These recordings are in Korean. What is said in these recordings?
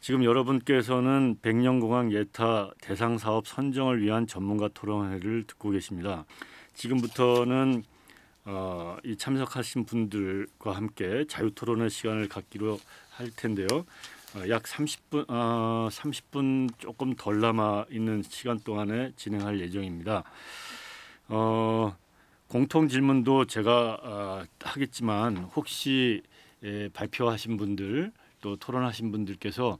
지금 여러분께서는 백령공항 예타 대상 사업 선정을 위한 전문가 토론회를 듣고 계십니다. 지금부터는 어, 이 참석하신 분들과 함께 자유 토론의 시간을 갖기로 할 텐데요. 어, 약 30분 어, 30분 조금 덜 남아 있는 시간 동안에 진행할 예정입니다. 어, 공통 질문도 제가 아, 하겠지만 혹시 예, 발표하신 분들 또 토론하신 분들께서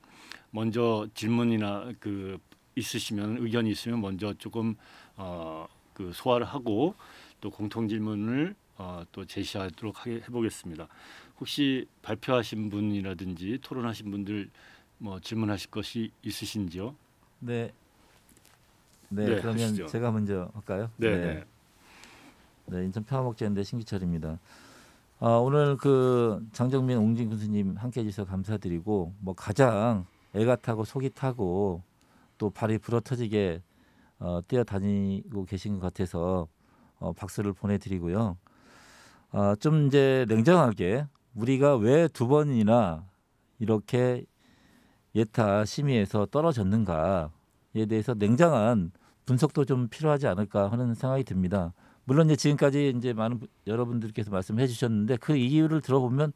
먼저 질문이나 그 있으시면 의견이 있으면 먼저 조금 어 그 소화를 하고 또 공통 질문을 어또 제시하도록 하게 해보겠습니다. 혹시 발표하신 분이라든지 토론하신 분들 뭐 질문하실 것이 있으신지요? 네. 네, 네 그러면 하시죠. 제가 먼저 할까요? 네. 네. 네. 네, 인천 평화목재연대 신기철입니다. 아, 오늘 그 장정민 옹진 군수님 함께 해주셔서 감사드리고 뭐 가장 애가 타고 속이 타고 또 발이 부러터지게 어, 뛰어다니고 계신 것 같아서 어, 박수를 보내드리고요. 아, 좀 이제 냉정하게 우리가 왜 두 번이나 이렇게 예타 심의에서 떨어졌는가에 대해서 냉정한 분석도 좀 필요하지 않을까 하는 생각이 듭니다. 물론 이제 지금까지 이제 많은 여러분들께서 말씀해 주셨는데 그 이유를 들어보면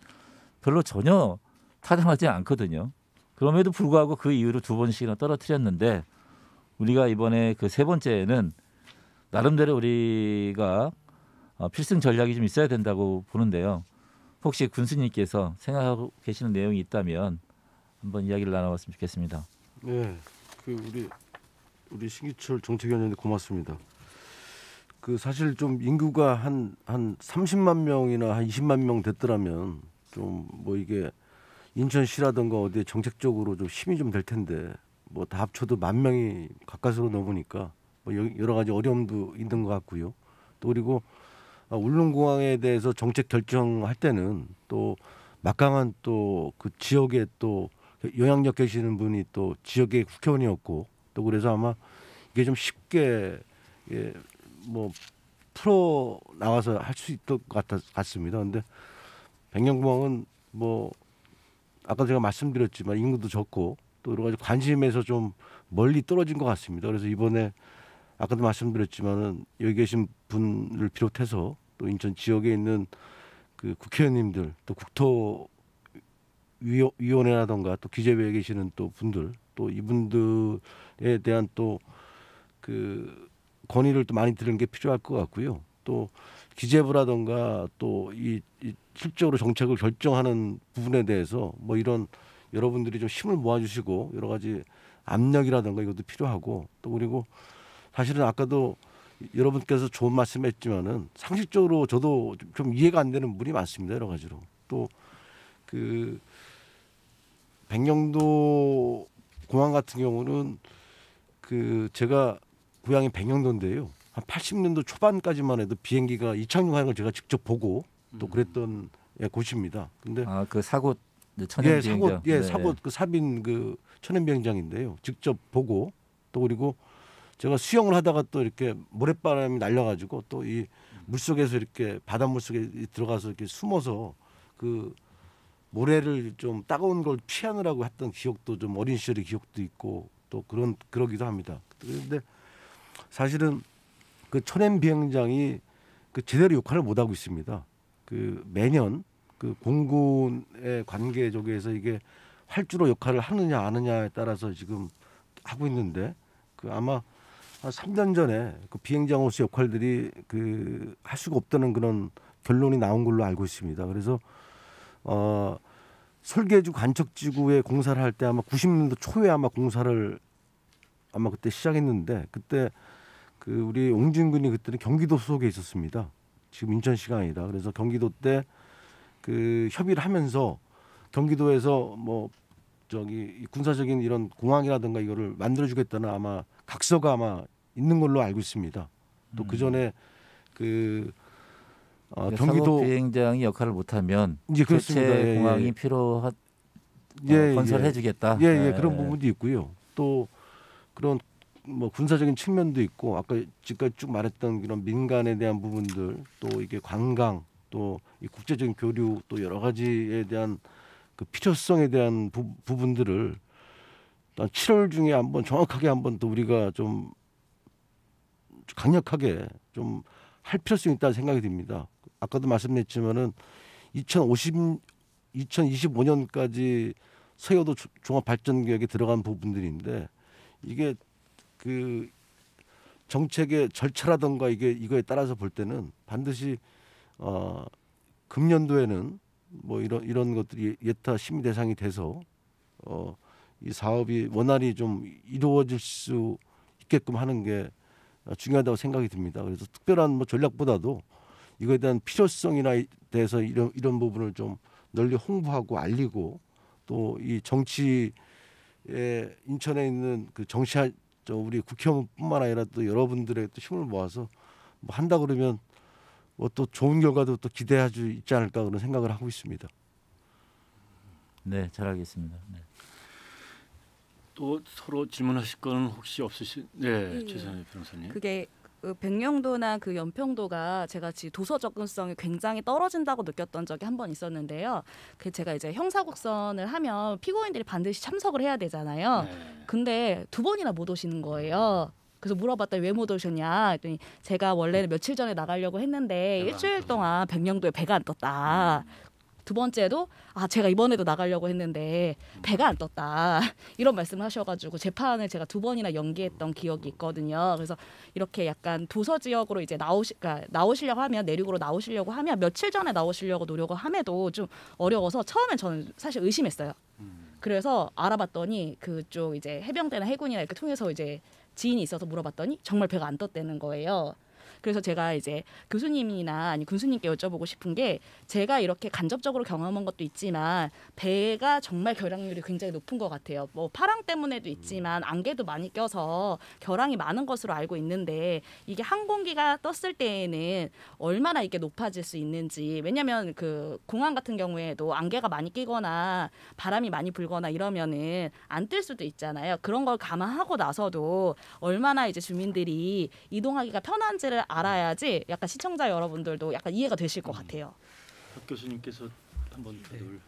별로 전혀 타당하지 않거든요. 그럼에도 불구하고 그 이유를 두 번씩이나 떨어뜨렸는데 우리가 이번에 그 세 번째는 나름대로 우리가 어, 필승 전략이 좀 있어야 된다고 보는데요. 혹시 군수님께서 생각하고 계시는 내용이 있다면 한번 이야기를 나눠봤으면 좋겠습니다. 네, 그 우리 우리 신기철 정책위원장님 고맙습니다. 그 사실 좀 인구가 한한 한 30만 명이나 한 20만 명 됐더라면 좀 뭐 이게 인천시라든가 어디에 정책적으로 좀 힘이 좀 될 텐데 뭐 다 합쳐도 만 명이 가까스로 넘으니까 뭐 여러 가지 어려움도 있는 것 같고요. 또 그리고 아, 울릉공항에 대해서 정책 결정할 때는 또 막강한 또 그 지역에 또 영향력 계시는 분이 또 지역의 국회의원이었고 또 그래서 아마 이게 좀 쉽게 예, 뭐 프로 나와서 할 수 있을 것 같았, 같습니다. 근데 백년구멍은뭐 아까 제가 말씀드렸지만 인구도 적고 또 여러 가지 관심에서 좀 멀리 떨어진 것 같습니다. 그래서 이번에 아까도 말씀드렸지만은 여기 계신 분을 비롯해서 또 인천 지역에 있는 그 국회의원님들 또 국토 위원회라던가 또 기재부에 계시는 또 분들 또 이분들에 대한 또그 건의를 또 많이 들은 게 필요할 것 같고요. 또 기재부라든가 또이 이 실적으로 정책을 결정하는 부분에 대해서 뭐 이런 여러분들이 좀 힘을 모아주시고 여러 가지 압력이라든가 이것도 필요하고 또 그리고 사실은 아까도 여러분께서 좋은 말씀했지만은 상식적으로 저도 좀 이해가 안 되는 분이 많습니다 여러 가지로 또 그 백령도 공항 같은 경우는 그 제가 고향이 백령도인데요. 한 80년도 초반까지만 해도 비행기가 이착륙하는 걸 제가 직접 보고 또 음. 그랬던 예, 곳입니다. 근데 아그 사고 천연 예, 사고 예, 네. 사고 그 사빈 그 천연 비행장인데요. 직접 보고 또 그리고 제가 수영을 하다가 또 이렇게 모래바람이 날려가지고 또 이 물속에서 이렇게 바닷물 속에 들어가서 이렇게 숨어서 그 모래를 좀 따가운 걸 피하느라고 했던 기억도 좀 어린 시절의 기억도 있고 또 그런 그러기도 합니다. 그런데 사실은 그 천엔 비행장이 그 제대로 역할을 못 하고 있습니다. 그 매년 그 공군의 관계 쪽에서 이게 활주로 역할을 하느냐 아느냐에 따라서 지금 하고 있는데 그 아마 3년 전에 그 비행장으로서 역할들이 그 할 수가 없다는 그런 결론이 나온 걸로 알고 있습니다. 그래서 어 설계주 관측지구에 공사를 할 때 아마 90년도 초에 아마 공사를 아마 그때 시작했는데 그때 그 우리 옹진군이 그때는 경기도 소속에 있었습니다. 지금 인천시가 아니 그래서 경기도 때 그 협의를 하면서 경기도에서 뭐 저기 군사적인 이런 공항이라든가 이거를 만들어 주겠다는 아마 각서가 아마 있는 걸로 알고 있습니다. 또그 음. 전에 그 어, 그러니까 경기도 비행장이 역할을 못하면 이제 그렇습니다. 공항이 예, 예. 필요한 예, 어, 건설해주겠다. 예. 예, 예, 예, 그런 부분도 있고요. 또 그런 뭐 군사적인 측면도 있고 아까 지금까지 쭉 말했던 그런 민간에 대한 부분들 또 이게 관광 또 이 국제적인 교류 또 여러 가지에 대한 그 필요성에 대한 부, 부 분들을 일단 7월 중에 한번 정확하게 한번 또 우리가 좀 강력하게 좀 할 필요성이 있다는 생각이 듭니다. 아까도 말씀드렸지만은 2050 2025년까지 서해도 종합 발전 계획에 들어간 부분들인데 이게 그 정책의 절차라든가 이게 이거에 따라서 볼 때는 반드시 어 금년도에는 뭐 이런 이런 것들이 예타 심의 대상이 돼서 어이 사업이 원활히 좀 이루어질 수 있게끔 하는 게 중요하다고 생각이 듭니다. 그래서 특별한 뭐 전략보다도 이거에 대한 필요성이나 대해서 이런 이런 부분을 좀 널리 홍보하고 알리고 또 이 정치에 인천에 있는 그 정치 저 우리 국회의원뿐만 아니라 또 여러분들의 또 힘을 모아서 뭐 한다 그러면 뭐또 좋은 결과도 또 기대할 수 있지 않을까 그런 생각을 하고 있습니다. 네, 잘 알겠습니다. 네. 또 서로 질문하실 거 혹시 없으신? 네, 예. 최선희 예. 변호사님. 그게 그 백령도나 그 연평도가 제가 지금 도서 접근성이 굉장히 떨어진다고 느꼈던 적이 한 번 있었는데요. 그 제가 이제 형사국선을 하면 피고인들이 반드시 참석을 해야 되잖아요. 네. 근데 두 번이나 못 오시는 거예요. 그래서 물어봤더니 왜 못 오셨냐 했더니 제가 원래는 며칠 전에 나가려고 했는데 일주일 동안 백령도에 배가 안 떴다. 음. 두 번째도 아 제가 이번에도 나가려고 했는데 배가 안 떴다 이런 말씀하셔가지고 을 재판을 제가 두 번이나 연기했던 기억이 있거든요. 그래서 이렇게 약간 도서 지역으로 이제 나오시 그러니까 나오시려고 하면 내륙으로 나오시려고 하면 며칠 전에 나오시려고 노력을 함에도 좀 어려워서 처음엔 저는 사실 의심했어요. 그래서 알아봤더니 그쪽 이제 해병대나 해군이나 이렇게 통해서 이제 지인이 있어서 물어봤더니 정말 배가 안 떴다는 거예요. 그래서 제가 이제 교수님이나 아니 군수님께 여쭤보고 싶은 게 제가 이렇게 간접적으로 경험한 것도 있지만 배가 정말 결항률이 굉장히 높은 것 같아요. 뭐 파랑 때문에도 음. 있지만 안개도 많이 껴서 결항이 많은 것으로 알고 있는데 이게 항공기가 떴을 때에는 얼마나 이게 높아질 수 있는지 왜냐하면 그 공항 같은 경우에도 안개가 많이 끼거나 바람이 많이 불거나 이러면은 안 뜰 수도 있잖아요. 그런 걸 감안하고 나서도 얼마나 이제 주민들이 이동하기가 편한지를 걸 알아야지 약간 시청자 여러분들도 약간 이해가 되실 것 음. 같아요. 박 교수님께서 한번 대답 네.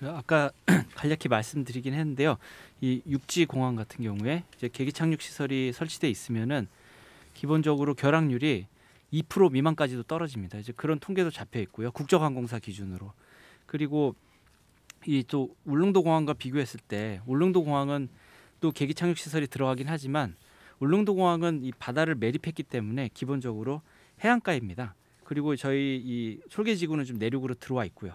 네, 아까 간략히 말씀드리긴 했는데요. 이 육지 공항 같은 경우에 이제 계기 착륙 시설이 설치돼 있으면은 기본적으로 결항률이 2% 미만까지도 떨어집니다. 이제 그런 통계도 잡혀 있고요. 국적항공사 기준으로. 그리고 이 또 울릉도 공항과 비교했을 때 울릉도 공항은 또 계기 착륙 시설이 들어가긴 하지만 울릉도 공항은 이 바다를 매립했기 때문에 기본적으로 해안가입니다. 그리고 저희 이 솔개지구는 좀 내륙으로 들어와 있고요.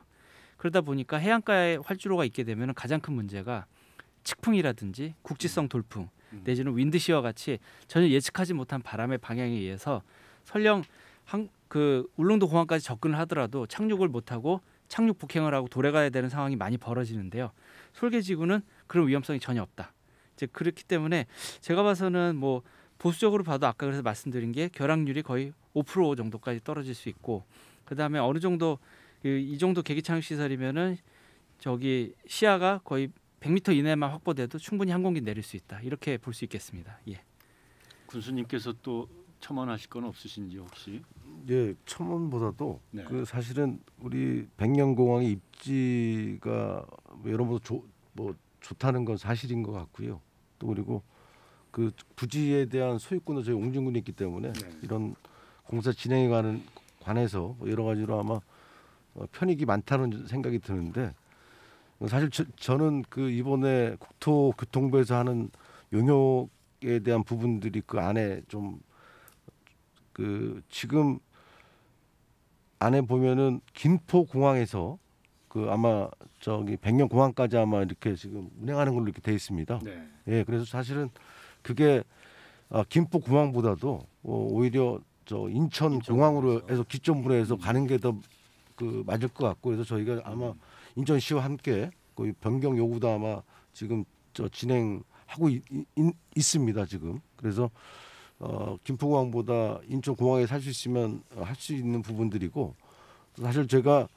그러다 보니까 해안가에 활주로가 있게 되면 가장 큰 문제가 측풍이라든지 국지성 음. 돌풍 음. 내지는 윈드시와 같이 전혀 예측하지 못한 바람의 방향에 의해서 설령 한, 그 울릉도 공항까지 접근을 하더라도 착륙을 못하고 착륙 북행을 하고 돌아가야 되는 상황이 많이 벌어지는데요. 솔개지구는 그런 위험성이 전혀 없다. 이제 그렇기 때문에 제가 봐서는 뭐 보수적으로 봐도 아까 그래서 말씀드린 게 결항률이 거의 5% 정도까지 떨어질 수 있고 그다음에 어느 정도 그 이 정도 계기 창 시설이면은 저기 시야가 거의 100m 이내만 확보돼도 충분히 항공기 내릴 수 있다 이렇게 볼 수 있겠습니다. 예. 군수님께서 또 첨언하실 건 없으신지 혹시? 예, 첨언보다도 네. 그 사실은 우리 백령공항의 입지가 뭐 여러모로 조, 뭐 좋다는 건 사실인 것 같고요. 또 그리고 그 부지에 대한 소유권도 저희 옹진군이 있기 때문에 네. 이런 공사 진행에 관한 관해서 뭐 여러 가지로 아마 어, 편익이 많다는 생각이 드는데 사실 저, 는그 이번에 국토교통부에서 하는 용역에 대한 부분들이 그 안에 좀 그 지금 안에 보면은 김포 공항에서 그 아마 저기 백령 공항까지 아마 이렇게 지금 운행하는 걸로 이렇게 돼 있습니다. 네. 예, 그래서 사실은 그게 아, 김포 공항보다도 어, 오히려 저 인천, 공항으로 해서 기점으로 해서 음. 가는 게 더 그 맞을 것 같고 그래서 저희가 음. 아마 음. 인천시와 함께 그 변경 요구도 아마 지금 저 진행하고 있, 있, 있습니다 지금 그래서 어, 김포공항보다 인천공항에 살 수 있으면 할 수 있는 부분들이고 사실 제가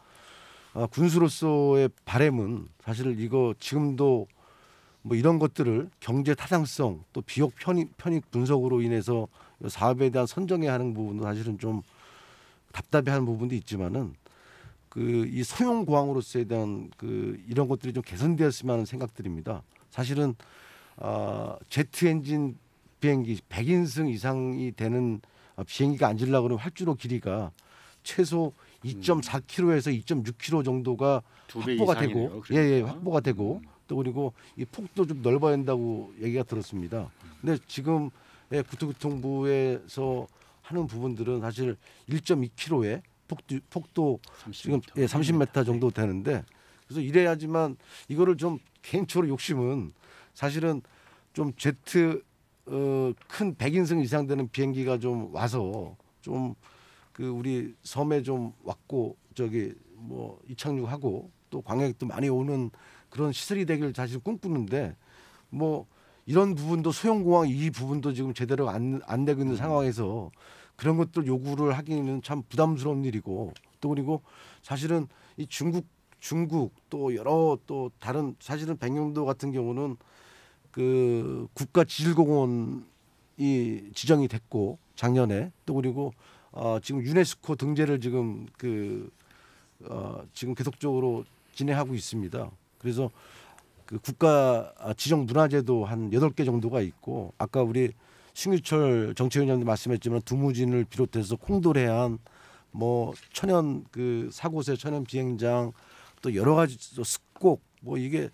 아, 군수로서의 바램은 사실 이거 지금도 뭐 이런 것들을 경제 타당성 또비옥 편익, 편익 분석으로 인해서 사업에 대한 선정에 하는 부분도 사실은 좀 답답해하는 부분도 있지만은 그 이 소형 공항으로서에 대한 그 이런 것들이 좀 개선되었으면 하는 생각들입니다. 사실은 아, 제트 엔진 비행기 100인승 이상이 되는 비행기가 앉으려고 하러면 활주로 길이가 최소 2.4km에서 2.6km 정도가 확보가 되고 그 예, 예, 확보가 되고 또 그리고 이 폭도 좀 넓어야 한다고 얘기가 들었습니다. 근데 지금 예, 국토교통부에서 하는 부분들은 사실 1.2km에 폭도, 폭도 30m, 지금 예, 30m 정도 되는데 그래서 이래야지만 이거를 좀 개인적으로 욕심은 사실은 좀 제트 어, 큰 100인승 이상 되는 비행기가 좀 와서 좀그 우리 섬에 좀 왔고 저기 뭐 이착륙하고 또 관객도 많이 오는 그런 시설이 되길를 사실 꿈꾸는데 뭐 이런 부분도 소형공항 이 부분도 지금 제대로 안, 안 되고 있는 음. 상황에서 그런 것들 요구를 하기는 참 부담스러운 일이고 또 그리고 사실은 이 중국 중국 또 여러 또 다른 사실은 백령도 같은 경우는 그 국가 지질공원이 지정이 됐고 작년에 또 그리고 어, 지금 유네스코 등재를 지금 그 어, 지금 계속적으로 진행하고 있습니다. 그래서 그 국가 아, 지정 문화재도 한 여덟 개 정도가 있고 아까 우리 신규철 정책위원장님 말씀했지만 두무진을 비롯해서 콩돌해안뭐 천연 그 사고세 천연 비행장 또 여러 가지 또 습곡 뭐 이게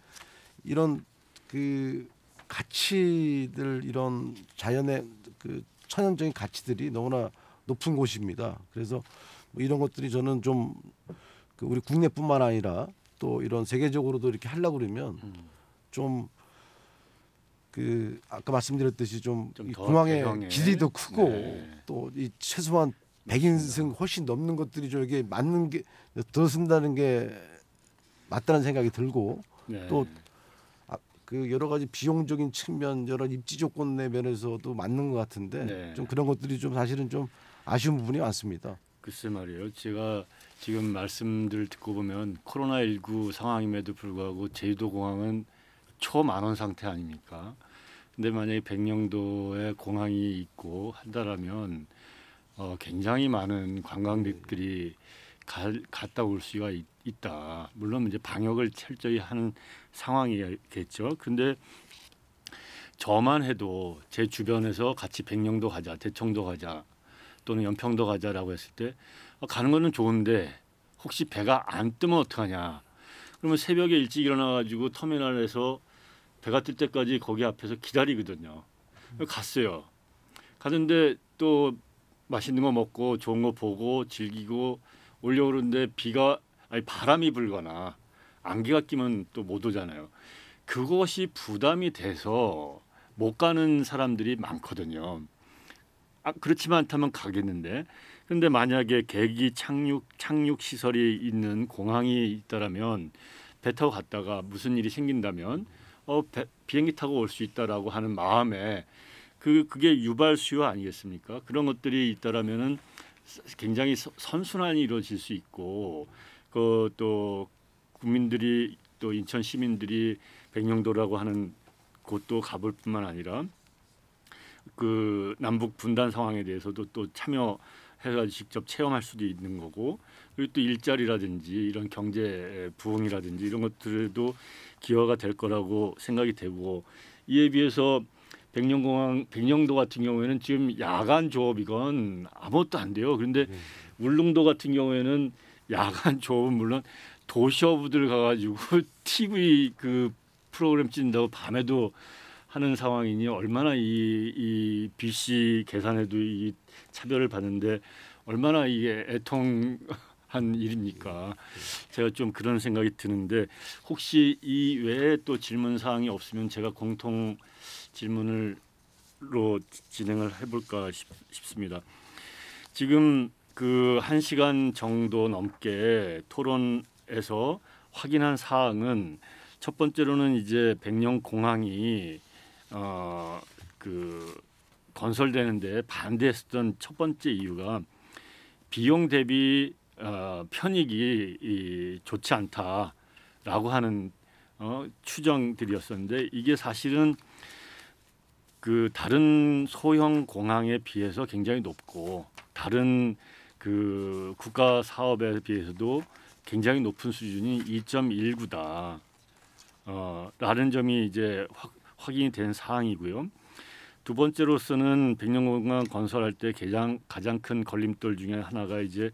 이런 그 가치들 이런 자연의 그 천연적인 가치들이 너무나 높은 곳입니다. 그래서 뭐 이런 것들이 저는 좀 그 우리 국내뿐만 아니라 또 이런 세계적으로도 이렇게 하려고 그러면 음. 좀그 아까 말씀드렸듯이 좀, 좀 공항의 대형 길이도 크고 네. 또이 최소한 백인승 훨씬 넘는 것들이 저에게 맞는 게 들어선다는 게 맞다는 생각이 들고 네. 또그 아, 여러 가지 비용적인 측면 여러 입지 조건 내 면에서도 맞는 것 같은데 네. 좀 그런 것들이 좀 사실은 좀 아쉬운 부분이 많습니다. 글쎄 말이에요. 제가 지금 말씀들 듣고 보면 코로나 19 상황임에도 불구하고 제주도 공항은 초만원 상태 아닙니까? 근데 만약에 백령도에 공항이 있고 한다라면 어, 굉장히 많은 관광객들이 가, 갔다 올 수가 있, 다 물론 이제 방역을 철저히 하는 상황이겠죠. 근데 저만 해도 제 주변에서 같이 백령도 가자, 대청도 가자 또는 연평도 가자라고 했을 때 어, 가는 거는 좋은데 혹시 배가 안 뜨면 어떡하냐. 그러면 새벽에 일찍 일어나가지고 터미널에서 배가 뜰 때까지 거기 앞에서 기다리거든요. 갔어요. 가는데또 맛있는 거 먹고 좋은 거 보고 즐기고 올려오는데 비가 아니 바람이 불거나 안개가 끼면 또 못 오잖아요. 그것이 부담이 돼서 못 가는 사람들이 많거든요. 아, 그렇지 않다면 가겠는데 근데 만약에 계기 착륙 착륙 시설이 있는 공항이 있다라면 배 타고 갔다가 무슨 일이 생긴다면 어 배, 비행기 타고 올 수 있다라고 하는 마음에 그 그게 유발 수요 아니겠습니까? 그런 것들이 있다라면은 굉장히 선순환이 이루어질 수 있고 그 또 국민들이 또 인천 시민들이 백령도라고 하는 곳도 가볼 뿐만 아니라 그 남북 분단 상황에 대해서도 또 참여해서 직접 체험할 수도 있는 거고 그리고 또 일자리라든지 이런 경제 부흥이라든지 이런 것들에도 기여가 될 거라고 생각이 되고 이에 비해서 백령공항 백령도 같은 경우에는 지금 야간 조업이건 아무것도 안 돼요. 그런데 네. 울릉도 같은 경우에는 야간 조업은 물론 도시어부들 가가지고 TV 그 프로그램 찍는다고 밤에도 하는 상황이니 얼마나 이, 이 B 씨 계산에도 이 차별을 받는데 얼마나 이게 애통한 일입니까? 제가 좀 그런 생각이 드는데 혹시 이 외에 또 질문 사항이 없으면 제가 공통 질문을 로 진행을 해볼까 싶, 습니다 지금 그 한 시간 정도 넘게 토론에서 확인한 사항은 첫 번째로는 이제 백령 공항이 어, 그 건설되는데 반대했었던 첫 번째 이유가 비용 대비 어, 편익이 이, 좋지 않다라고 하는 어, 추정들이었었는데 이게 사실은 그 다른 소형 공항에 비해서 굉장히 높고 다른 그 국가 사업에 비해서도 굉장히 높은 수준인 2.19다. 어, 라는 점이 이제 확 확인이 된 사항이고요. 두 번째로서는 백령공항 건설할 때 가장 가장 큰 걸림돌 중에 하나가 이제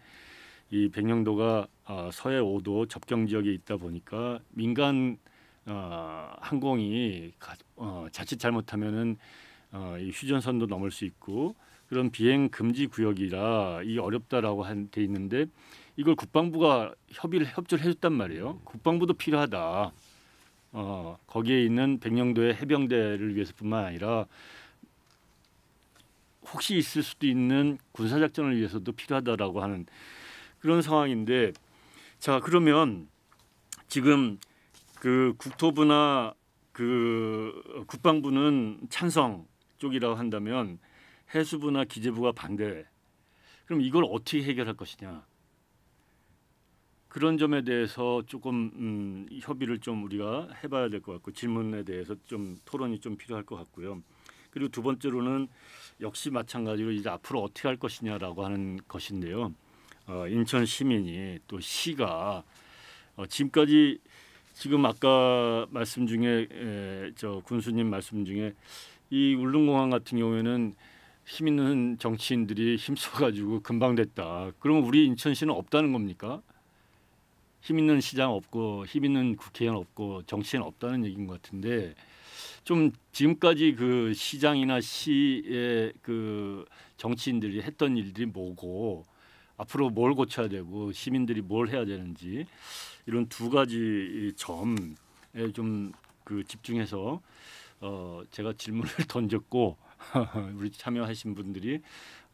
이 백령도가 아, 서해 5도 접경 지역에 있다 보니까 민간 어, 항공이 가, 어, 자칫 잘못하면은 어, 이 휴전선도 넘을 수 있고 그런 비행 금지 구역이라 이 어렵다라고 한, 돼 있는데 이걸 국방부가 협의를 협조를 해줬단 말이에요. 국방부도 필요하다. 어, 거기에 있는 백령도의 해병대를 위해서뿐만 아니라 혹시 있을 수도 있는 군사 작전을 위해서도 필요하다라고 하는 그런 상황인데 자 그러면 지금 그 국토부나 그 국방부는 찬성 쪽이라고 한다면 해수부나 기재부가 반대. 그럼 이걸 어떻게 해결할 것이냐? 그런 점에 대해서 조금 음, 협의를 좀 우리가 해봐야 될 것 같고 질문에 대해서 좀 토론이 좀 필요할 것 같고요. 그리고 두 번째로는 역시 마찬가지로 이제 앞으로 어떻게 할 것이냐라고 하는 것인데요. 어, 인천 시민이 또 시가 어, 지금까지 지금 아까 말씀 중에 에, 저 군수님 말씀 중에 이 울릉공항 같은 경우에는 힘 있는 정치인들이 힘써가지고 금방 됐다. 그러면 우리 인천시는 없다는 겁니까? 힘 있는 시장 없고 힘 있는 국회의원 없고 정치인 없다는 얘기인 것 같은데 좀 지금까지 그 시장이나 시의 그 정치인들이 했던 일들이 뭐고 앞으로 뭘 고쳐야 되고 시민들이 뭘 해야 되는지 이런 두 가지 점에 좀 그 집중해서 어 제가 질문을 던졌고 우리 참여하신 분들이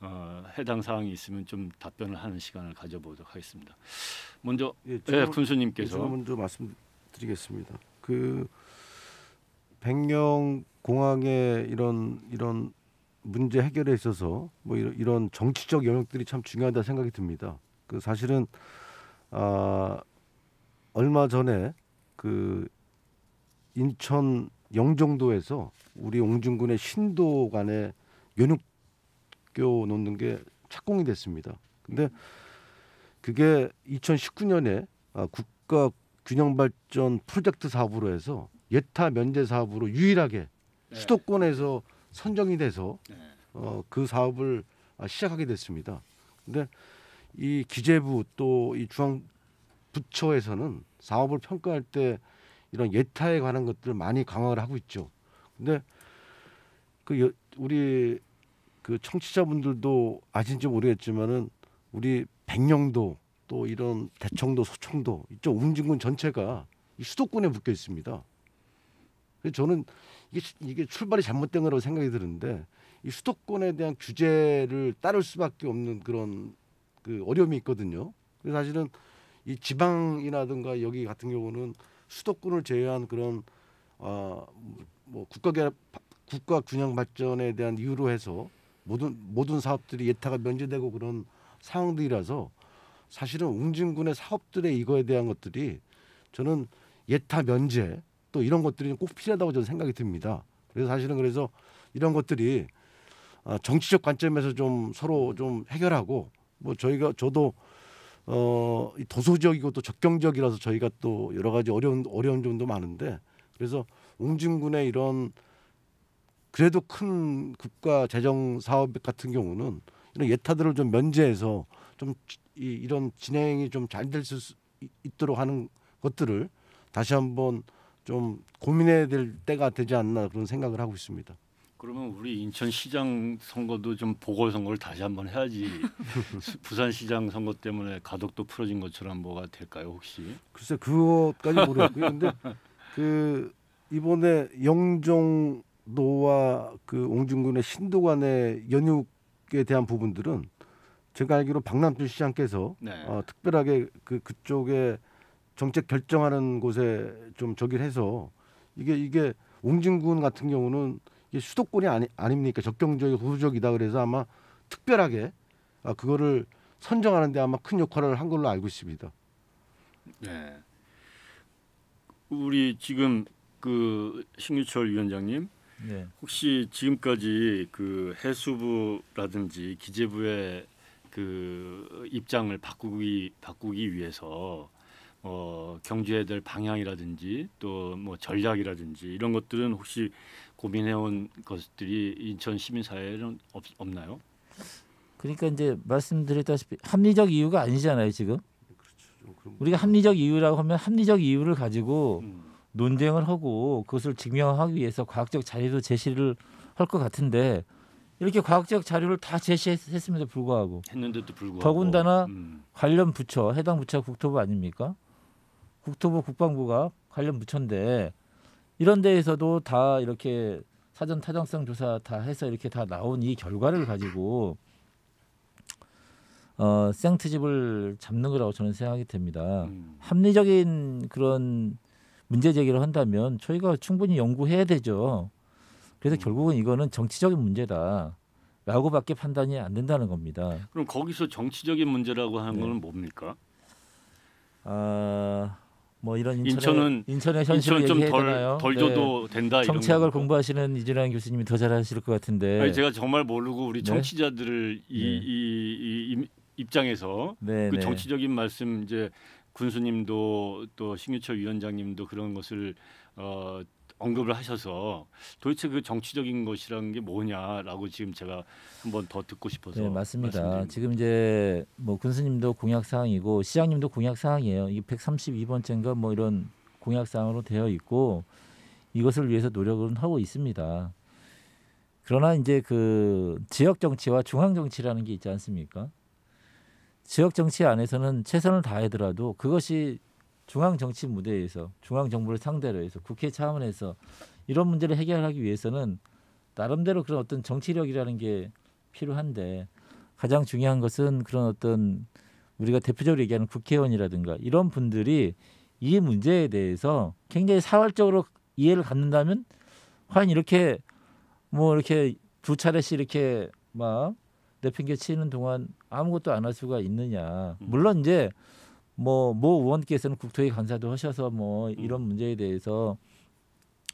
어, 해당 사항이 있으면 좀 답변을 하는 시간을 가져보도록 하겠습니다. 먼저 예, 예 군수님께서 제가 예, 먼 말씀드리겠습니다. 그 백령 공항의 이런 이런 문제 해결에 있어서 뭐 이런, 이런 정치적 영역들이 참 중요하다 생각이 듭니다. 그 사실은 아 얼마 전에 그 인천 영종도에서 우리 옹중군의 신도 간의 연육 바뀌 놓는 게 착공이 됐습니다. 근데 그게 2019년에 아, 국가 균형 발전 프로젝트 사업으로 해서 예타 면제 사업으로 유일하게 네. 수도권에서 선정이 돼서 네. 어, 그 사업을 아, 시작하게 됐습니다. 근데 이 기재부 또 이 중앙 부처에서는 사업을 평가할 때 이런 예타에 관한 것들을 많이 강화를 하고 있죠. 근데 그 우리 그 청취자분들도 아신지 모르겠지만은 우리 백령도 또 이런 대청도 소청도 이쪽 웅진군 전체가 이 수도권에 묶여 있습니다. 그래서 저는 이게, 이게 출발이 잘못된 거라고 생각이 드는데 이 수도권에 대한 규제를 따를 수밖에 없는 그런 그 어려움이 있거든요. 그래서 사실은 이 지방이라든가 여기 같은 경우는 수도권을 제외한 그런 아뭐 어, 국가 국가 균형 발전에 대한 이유로 해서 모든 모든 사업들이 예타가 면제되고 그런 상황들이라서 사실은 웅진군의 사업들의 이거에 대한 것들이 저는 예타 면제 또 이런 것들이 꼭 필요하다고 저는 생각이 듭니다. 그래서 사실은 그래서 이런 것들이 아, 정치적 관점에서 좀 서로 좀 해결하고 뭐 저희가 저도 어 도소적이고 또 적경적이라서 저희가 또 여러 가지 어려운 어려운 점도 많은데 그래서 웅진군의 이런 그래도 큰 국가 재정 사업 같은 경우는 이런 예타들을 좀 면제해서 좀 이, 런 진행이 좀 잘 될 수 있도록 하는 것들을 다시 한번 좀 고민해야 될 때가 되지 않나 그런 생각을 하고 있습니다. 그러면 우리 인천시장 선거도 좀 보궐선거를 다시 한번 해야지 부산시장 선거 때문에 가덕도 풀어진 것처럼 뭐가 될까요 혹시? 글쎄 그것까지 모르겠고요. 근데 그 이번에 영종 노와 그 옹진군의 신도관의 연육에 대한 부분들은 제가 알기로 박남준 시장께서 네. 어, 특별하게 그 그쪽에 정책 결정하는 곳에 좀 저기를 해서 이게 이게 옹진군 같은 경우는 이게 수도권이 아니, 아닙니까 적경적이고 후적이다 그래서 아마 특별하게 아, 그거를 선정하는데 아마 큰 역할을 한 걸로 알고 있습니다. 네. 우리 지금 그 신규철 위원장님 네. 혹시 지금까지 그 해수부라든지 기재부의 그 입장을 바꾸기 바꾸기 위해서 어, 뭐 경제에 될 방향이라든지 또 뭐 전략이라든지 이런 것들은 혹시 고민해온 것들이 인천 시민사회에는 없, 없나요? 그러니까 이제 말씀드렸다시피 합리적 이유가 아니잖아요 지금. 그렇죠. 우리가 합리적 이유라고 하면 합리적 이유를 가지고 음. 논쟁을 하고 그것을 증명하기 위해서 과학적 자료도 제시를 할 것 같은데 이렇게 과학적 자료를 다 제시했음에도 불구하고 했는데도 불구하고 더군다나 음. 관련 부처 해당 부처 국토부 아닙니까? 국토부 국방부가 관련 부처인데 이런 데에서도 다 이렇게 사전 타당성 조사 다 해서 이렇게 다 나온 이 결과를 가지고 어 생트집을 잡는 거라고 저는 생각이 됩니다. 음. 합리적인 그런 문제 제기를 한다면 저희가 충분히 연구해야 되죠. 그래서 음. 결국은 이거는 정치적인 문제다. 라고밖에 판단이 안 된다는 겁니다. 그럼 거기서 정치적인 문제라고 하는 네. 뭡니까? 아, 뭐 이런 인천의, 인천은 인천의 현실을 인천 좀덜 덜 줘도 네. 된다. 정치학을 공부하시는 이준환 교수님이 더 잘하실 것 같은데. 아니, 제가 정말 모르고 우리 정치자들을 네. 네? 이, 이, 이, 이 입장에서 네, 그 네. 정치적인 말씀 이제 군수님도 또 신유철 위원장님도 그런 것을 어, 언급을 하셔서 도대체 그 정치적인 것이라는 게 뭐냐라고 지금 제가 한번 더 듣고 싶어서 네, 맞습니다. 지금 이제 뭐 군수님도 공약 사항이고 시장님도 공약 사항이에요. 이 132번째인가 뭐 이런 공약 사항으로 되어 있고 이것을 위해서 노력은 하고 있습니다. 그러나 이제 그 지역 정치와 중앙 정치라는 게 있지 않습니까? 지역 정치 안에서는 최선을 다하더라도 그것이 중앙 정치 무대에서 중앙 정부를 상대로 해서 국회 차원에서 이런 문제를 해결하기 위해서는 나름대로 그런 어떤 정치력이라는 게 필요한데 가장 중요한 것은 그런 어떤 우리가 대표적으로 얘기하는 국회의원이라든가 이런 분들이 이 문제에 대해서 굉장히 사활적으로 이해를 갖는다면 과연 이렇게 뭐 이렇게 두 차례씩 이렇게 막내 핑계 치는 동안 아무것도 안 할 수가 있느냐. 음. 물론 이제 뭐모 의원께서는 국토위 간사도 하셔서 뭐 음. 이런 문제에 대해서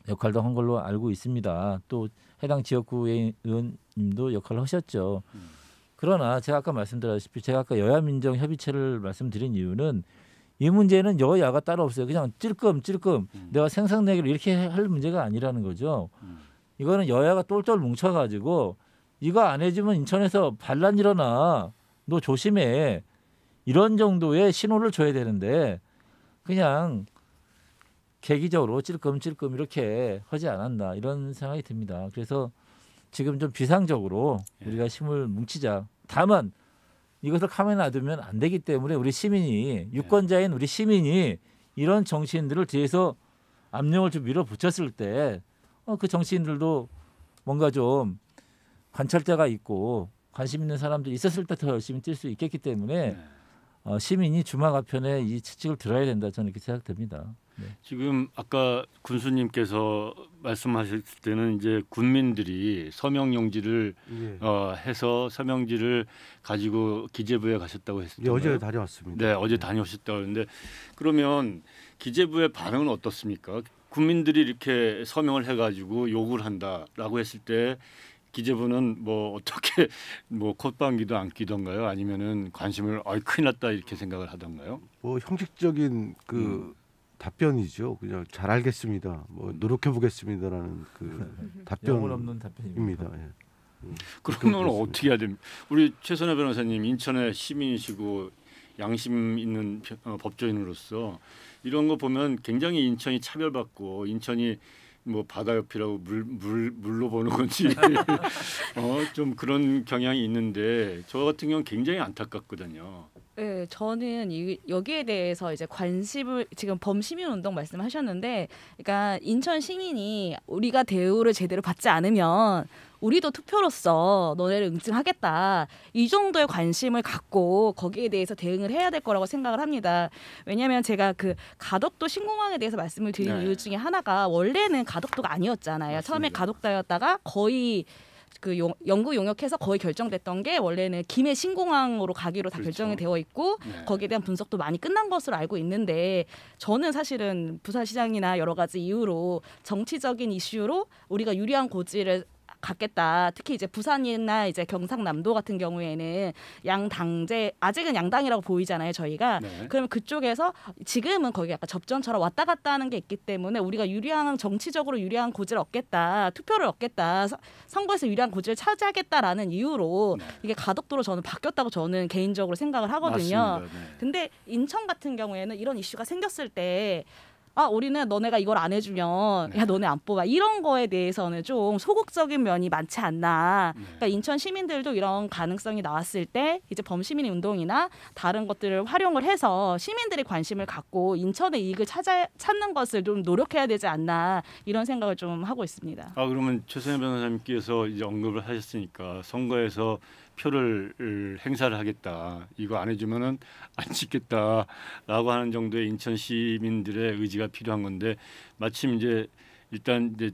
역할도 한 걸로 알고 있습니다. 또 해당 지역구의 원님도 역할을 하셨죠. 음. 그러나 제가 아까 말씀드렸다시피 제가 아까 여야 민정 협의체를 말씀드린 이유는 이 문제는 여야가 따로 없어요. 그냥 찔끔 찔끔 내가 생산내기를 이렇게 할 문제가 아니라는 거죠. 이거는 여야가 똘똘 뭉쳐가지고 이거 안 해주면 인천에서 반란 일어나 너 조심해 이런 정도의 신호를 줘야 되는데 그냥 계기적으로 찔끔찔끔 이렇게 하지 않았나 이런 생각이 듭니다. 그래서 지금 좀 비상적으로 예. 우리가 힘을 뭉치자. 다만 이것을 가만히 놔두면 안 되기 때문에 우리 시민이 예. 유권자인 우리 시민이 이런 정치인들을 뒤에서 압력을 좀 밀어붙였을 때그 어, 정치인들도 뭔가 좀 관찰자가 있고 관심 있는 사람들 있었을 때 더 열심히 뛸 수 있겠기 때문에 네. 어, 시민이 주막 앞편에 이 채찍을 들어야 된다 저는 이렇게 생각됩니다. 네. 지금 아까 군수님께서 말씀하실 때는 이제 군민들이 서명용지를 예. 어, 해서 서명지를 가지고 기재부에 가셨다고 했습니다. 예, 어제 다녀왔습니다. 네, 어제 예. 다녀오셨다고 하는데 그러면 기재부의 반응은 어떻습니까? 국민들이 이렇게 서명을 해가지고 요구를 한다라고 했을 때 기재부는 뭐 어떻게 뭐 콧방귀도 안 끼던가요? 아니면은 관심을 어이 큰일 났다 이렇게 생각을 하던가요? 뭐 형식적인 그 음. 답변이죠. 그냥 잘 알겠습니다. 뭐 음. 노력해 보겠습니다라는 그 답변 없는 답변입니다. 예. 그 음. 그러면 어떻게 해야 됩니까? 우리 최선호 변호사님 인천의 시민이시고 양심 있는 어, 법조인으로서 이런 거 보면 굉장히 인천이 차별받고 인천이 뭐 바다 옆이라고 물, 물 물로 보는 건지 어, 좀 그런 경향이 있는데 저 같은 경우는 굉장히 안타깝거든요. 네, 저는 이, 여기에 대해서 이제 관심을 지금 범시민 운동 말씀하셨는데, 그러니까 인천 시민이 우리가 대우를 제대로 받지 않으면 우리도 투표로서 너네를 응징하겠다 이 정도의 관심을 갖고 거기에 대해서 대응을 해야 될 거라고 생각을 합니다. 왜냐하면 제가 그 가덕도 신공항에 대해서 말씀을 드린 네. 이유 중에 하나가 원래는 가덕도가 아니었잖아요. 맞습니다. 처음에 가덕도였다가 거의 그 용, 연구 용역해서 거의 결정됐던 게 원래는 김해 신공항으로 가기로 다 그렇죠. 결정이 되어 있고 네. 거기에 대한 분석도 많이 끝난 것으로 알고 있는데 저는 사실은 부산시장이나 여러 가지 이유로 정치적인 이슈로 우리가 유리한 고지를 갖겠다 특히 이제 부산이나 이제 경상남도 같은 경우에는 양당제 아직은 양당이라고 보이잖아요 저희가. 네. 그러면 그쪽에서 지금은 거기 약간 접전처럼 왔다 갔다 하는 게 있기 때문에 우리가 유리한 정치적으로 유리한 고지를 얻겠다, 투표를 얻겠다, 서, 선거에서 유리한 고지를 차지하겠다라는 이유로 네. 이게 가덕도로 저는 바뀌었다고 저는 개인적으로 생각을 하거든요. 맞습니다. 네. 근데 인천 같은 경우에는 이런 이슈가 생겼을 때아 우리는 너네가 이걸 안 해주면 야 네. 너네 안 뽑아 이런 거에 대해서는 좀 소극적인 면이 많지 않나. 네. 그러니까 인천 시민들도 이런 가능성이 나왔을 때 이제 범시민 운동이나 다른 것들을 활용을 해서 시민들의 관심을 갖고 인천의 이익을 찾아 찾는 것을 좀 노력해야 되지 않나 이런 생각을 좀 하고 있습니다. 아 그러면 최선희 변호사님께서 이제 언급을 하셨으니까 선거에서 표를 행사를 하겠다. 이거 안 해주면은 안찍겠다라고 하는 정도의 인천 시민들의 의지가 필요한 건데 마침 이제 일단 이제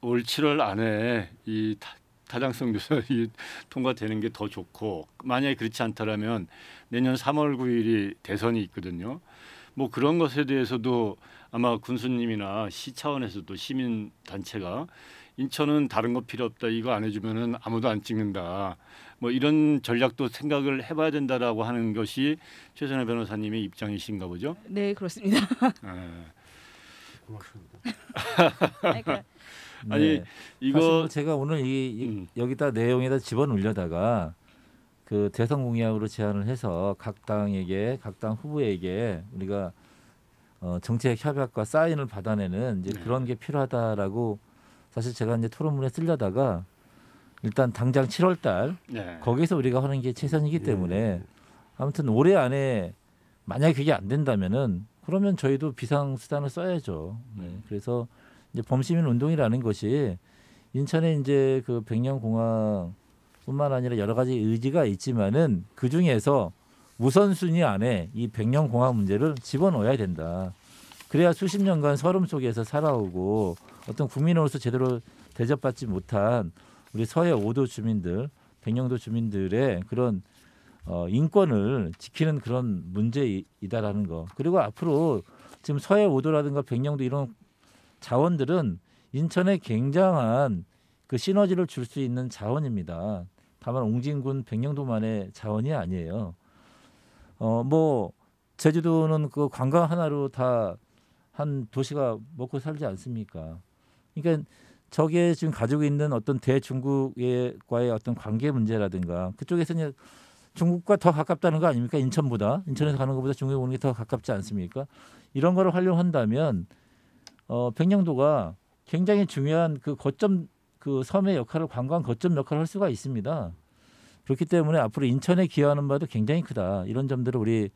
올 7월 안에 이 타당성 조사 이 통과되는 게 더 좋고 만약에 그렇지 않다라면 내년 3월 9일이 대선이 있거든요. 뭐 그런 것에 대해서도 아마 군수님이나 시 차원에서도 시민 단체가 인천은 다른 거 필요 없다 이거 안 해주면은 아무도 안 찍는다 뭐 이런 전략도 생각을 해봐야 된다라고 하는 것이 최선혜 변호사님의 입장이신가 보죠. 네 그렇습니다. 아. 고맙습니다. 아니 네. 이거 뭐 제가 오늘 이, 이 음. 여기다 내용에다 집어넣려다가그 대선 공약으로 제안을 해서 각 당에게 각 당 후보에게 우리가 어, 정책 협약과 사인을 받아내는 이제 네. 그런 게 필요하다라고 사실 제가 이제 토론문에 쓰려다가 일단 당장 7월 달 네. 예. 거기서 우리가 하는 게 최선이기 예. 때문에 아무튼 올해 안에 만약 그게 안 된다면은 그러면 저희도 비상 수단을 써야죠. 네. 음. 그래서 이제 범시민 운동이라는 것이 인천에 이제 그 백령공항뿐만 아니라 여러 가지 의지가 있지만은 그 중에서 우선순위 안에 이 백령공항 문제를 집어넣어야 된다. 그래야 수십 년간 서름 속에서 살아오고 어떤 국민으로서 제대로 대접받지 못한 우리 서해 5도 주민들, 백령도 주민들의 그런 어, 인권을 지키는 그런 문제이다라는 거. 그리고 앞으로 지금 서해 5도라든가 백령도 이런 자원들은 인천에 굉장한 그 시너지를 줄 수 있는 자원입니다. 다만 옹진군 백령도만의 자원이 아니에요. 어 뭐 제주도는 그 관광 하나로 다 한 도시가 먹고 살지 않습니까? 그러니까 저게 지금 가지고 있는 어떤 대중국과의 어떤 관계 문제라든가 그쪽에서는 중국과 더 가깝다는 거 아닙니까? 인천보다 인천에서 가는 것보다 중국에 오는 게 더 가깝지 않습니까? 이런 거를 활용한다면 어, 백령도가 굉장히 중요한 그 거점 그 섬의 역할을 관광 거점 역할을 할 수가 있습니다. 그렇기 때문에 앞으로 인천에 기여하는 바도 굉장히 크다. 이런 점들을 우리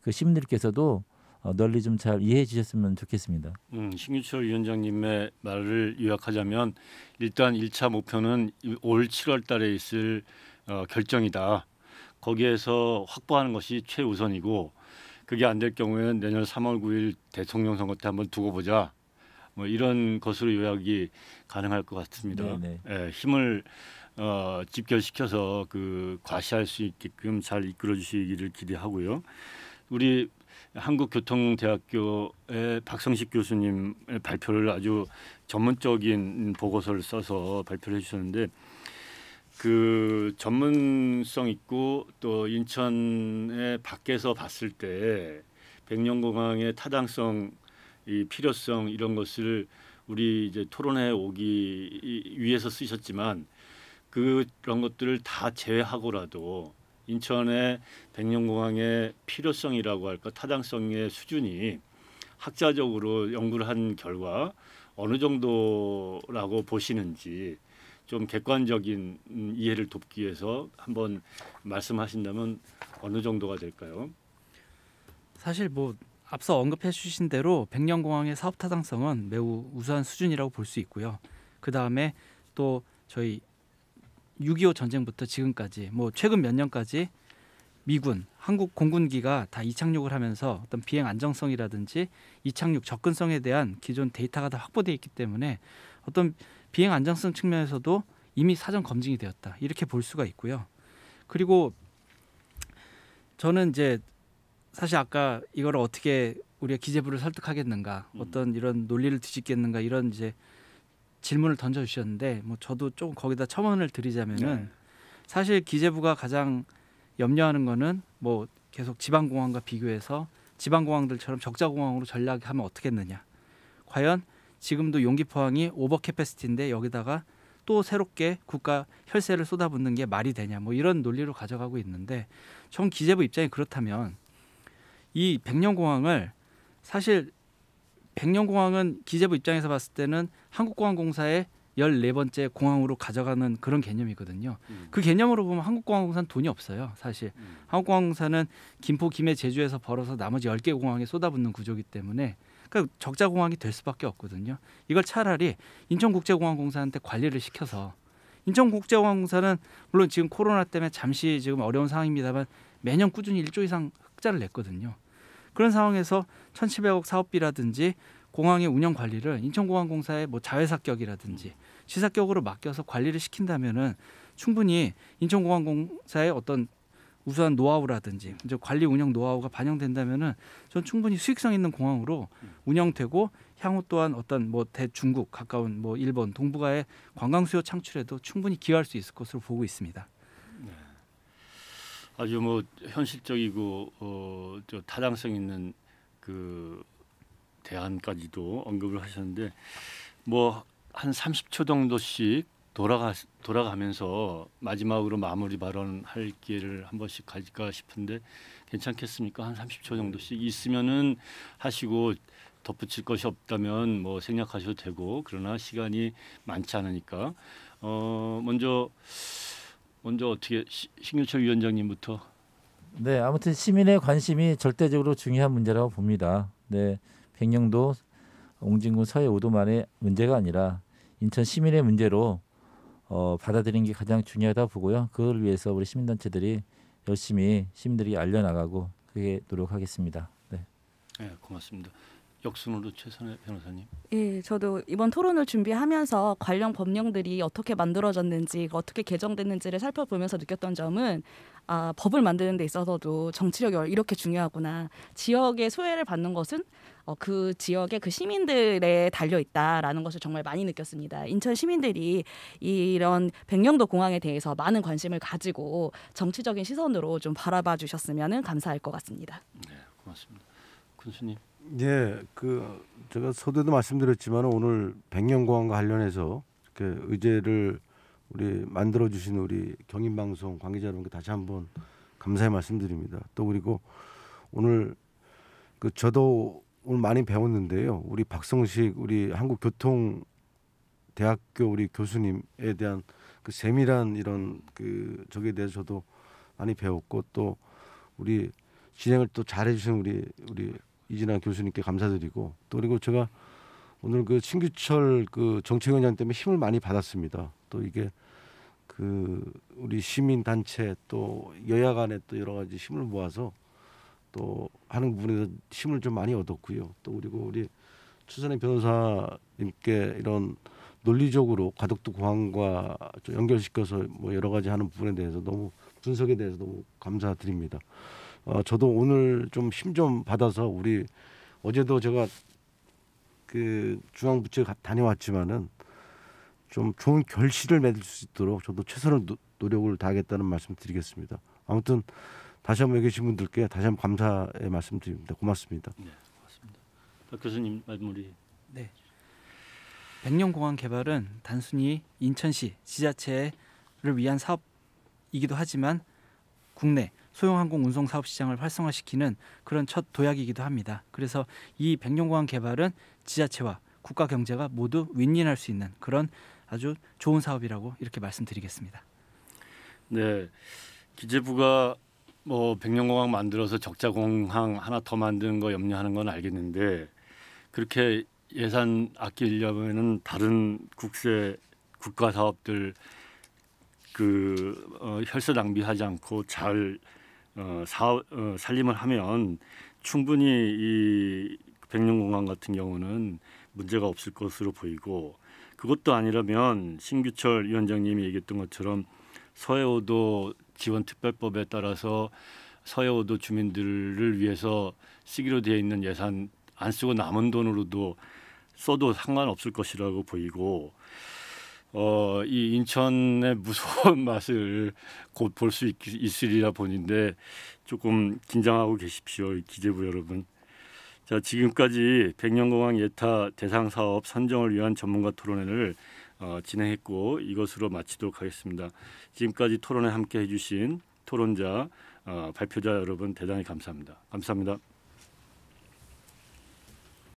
그 시민들께서도 어, 널리 좀 잘 이해해 주셨으면 좋겠습니다. 음, 신규철 위원장님의 말을 요약하자면 일단 1차 목표는 올 7월 달에 있을 어, 결정이다. 거기에서 확보하는 것이 최우선이고 그게 안 될 경우에는 내년 3월 9일 대통령 선거 때 한번 두고 보자. 뭐 이런 것으로 요약이 가능할 것 같습니다. 네, 네. 예, 힘을 어, 집결시켜서 그 과시할 수 있게끔 잘 이끌어 주시기를 기대하고요. 우리 한국교통대학교의 박성식 교수님의 발표를 아주 전문적인 보고서를 써서 발표를 해주셨는데 그 전문성 있고 또인천에 밖에서 봤을 때 백령공항의 타당성, 이 필요성 이런 것을 우리 이제 토론해 오기 위해서 쓰셨지만 그런 것들을 다 제외하고라도 인천의 백령공항의 필요성이라고 할까 타당성의 수준이 학자적으로 연구를 한 결과 어느 정도라고 보시는지 좀 객관적인 이해를 돕기 위해서 한번 말씀하신다면 어느 정도가 될까요? 사실 뭐 앞서 언급해 주신 대로 백령공항의 사업 타당성은 매우 우수한 수준이라고 볼 수 있고요. 그 다음에 또 저희 6.25 전쟁부터 지금까지 뭐 최근 몇 년까지 미군, 한국 공군기가 다 이착륙을 하면서 어떤 비행 안정성이라든지 이착륙 접근성에 대한 기존 데이터가 다 확보돼 있기 때문에 어떤 비행 안정성 측면에서도 이미 사전 검증이 되었다 이렇게 볼 수가 있고요. 그리고 저는 이제 사실 아까 이걸 어떻게 우리가 기재부를 설득하겠는가, 음. 어떤 이런 논리를 뒤집겠는가 이런 이제 질문을 던져 주셨는데 뭐 저도 조금 거기다 첨언을 드리자면은 네. 사실 기재부가 가장 염려하는 거는 뭐 계속 지방 공항과 비교해서 지방 공항들처럼 적자 공항으로 전락하면 어떻겠느냐. 과연 지금도 용기 포항이 오버 캐패시티인데 여기다가 또 새롭게 국가 혈세를 쏟아붓는 게 말이 되냐 뭐 이런 논리로 가져가고 있는데 전 기재부 입장이 그렇다면 이 백년공항을 사실 백령공항은 기재부 입장에서 봤을 때는 한국공항공사의 열네 번째 공항으로 가져가는 그런 개념이거든요. 음. 그 개념으로 보면 한국공항공사는 돈이 없어요. 사실 음. 한국공항공사는 김포, 김해, 제주에서 벌어서 나머지 열 개 공항에 쏟아붓는 구조기 때문에 그러니까 적자 공항이 될 수밖에 없거든요. 이걸 차라리 인천국제공항공사한테 관리를 시켜서 인천국제공항공사는 물론 지금 코로나 때문에 잠시 지금 어려운 상황입니다만 매년 꾸준히 일조 이상 흑자를 냈거든요. 그런 상황에서 1,700억 사업비라든지 공항의 운영 관리를 인천공항공사의 뭐 자회사격이라든지 시사격으로 맡겨서 관리를 시킨다면은 충분히 인천공항공사의 어떤 우수한 노하우라든지 이제 관리 운영 노하우가 반영된다면은 전 충분히 수익성 있는 공항으로 운영되고 향후 또한 어떤 뭐 대중국 가까운 뭐 일본 동북아의 관광 수요 창출에도 충분히 기여할 수 있을 것으로 보고 있습니다. 아주 뭐 현실적이고 어, 저 타당성 있는 그 대안까지도 언급을 하셨는데 뭐 한 30초 정도씩 돌아가 돌아가면서 마지막으로 마무리 발언할 기회를 한 번씩 가질까 싶은데 괜찮겠습니까? 한 30초 정도씩 있으면은 하시고 덧붙일 것이 없다면 뭐 생략하셔도 되고 그러나 시간이 많지 않으니까 어 먼저 먼저 어떻게 시, 신규철 위원장님부터. 네, 아무튼 시민의 관심이 절대적으로 중요한 문제라고 봅니다. 네, 백령도 옹진군 서해 5도만의 문제가 아니라 인천 시민의 문제로 어, 받아들인 게 가장 중요하다 보고요. 그걸 위해서 우리 시민단체들이 열심히 시민들이 알려나가고 그게 노력하겠습니다. 네, 네 고맙습니다. 역순으로 최선의 변호사님. 예, 저도 이번 토론을 준비하면서 관련 법령들이 어떻게 만들어졌는지, 어떻게 개정됐는지를 살펴보면서 느꼈던 점은 아, 법을 만드는 데 있어서도 정치력이 이렇게 중요하구나. 지역의 소외를 받는 것은 어, 그 지역의 그 시민들에 달려 있다라는 것을 정말 많이 느꼈습니다. 인천 시민들이 이런 백령도 공항에 대해서 많은 관심을 가지고 정치적인 시선으로 좀 바라봐 주셨으면 감사할 것 같습니다. 네, 고맙습니다. 군수님. 예, 그 제가 서두에도 말씀드렸지만 오늘 백년공항과 관련해서 그 의제를 우리 만들어 주신 우리 경인방송 관계자 여러분께 다시 한번 감사의 말씀드립니다. 또 그리고 오늘 그 저도 오늘 많이 배웠는데요. 우리 박성식 우리 한국교통 대학교 우리 교수님에 대한 그 세밀한 이런 그저기에 대해서 도 많이 배웠고 또 우리 진행을 또 잘해주신 우리 우리 이진아 교수님께 감사드리고 또 그리고 제가 오늘 그 신규철 그 정책위원장 때문에 힘을 많이 받았습니다. 또 이게 그 우리 시민 단체 또 여야 간에 또 여러 가지 힘을 모아서 또 하는 부분에서 힘을 좀 많이 얻었고요. 또 그리고 우리 추선의 변호사님께 이런 논리적으로 가덕도 공항과 연결시켜서 뭐 여러 가지 하는 부분에 대해서 너무 분석에 대해서 너무 감사드립니다. 어, 저도 오늘 좀 힘좀 좀 받아서 우리 어제도 제가 그 중앙부채 처 다녀왔지만은 좀 좋은 결실을 맺을 수 있도록 저도 최선을 노, 노력을 다하겠다는 말씀 드리겠습니다. 아무튼 다시 한번 계신 분들께 다시 한번 감사의 말씀 드립니다. 고맙습니다. 네, 고맙습니다. 박 교수님 말무리. 네. 백령공항 개발은 단순히 인천시 지자체를 위한 사업이기도 하지만 국내 소형항공 운송 사업 시장을 활성화시키는 그런 첫 도약이기도 합니다. 그래서 이 백령공항 개발은 지자체와 국가 경제가 모두 윈윈할 수 있는 그런 아주 좋은 사업이라고 이렇게 말씀드리겠습니다. 네, 기재부가 뭐 백령공항 만들어서 적자 공항 하나 더 만드는 거 염려하는 건 알겠는데 그렇게 예산 아끼려면은 다른 국세 국가 사업들 그 어, 혈세 낭비하지 않고 잘 어, 사업, 어, 살림을 하면 충분히 이 백령공항 같은 경우는 문제가 없을 것으로 보이고 그것도 아니라면 신규철 위원장님이 얘기했던 것처럼 서해오도 지원특별법에 따라서 서해오도 주민들을 위해서 시기로 되어 있는 예산 안 쓰고 남은 돈으로도 써도 상관없을 것이라고 보이고 어, 이 인천의 무서운 맛을 곧 볼 수 있으리라 본인데 조금 긴장하고 계십시오. 기재부 여러분. 자, 지금까지 백년공항 예타 대상 사업 선정을 위한 전문가 토론회를 어, 진행했고 이것으로 마치도록 하겠습니다. 지금까지 토론에 함께 해주신 토론자 어, 발표자 여러분 대단히 감사합니다. 감사합니다.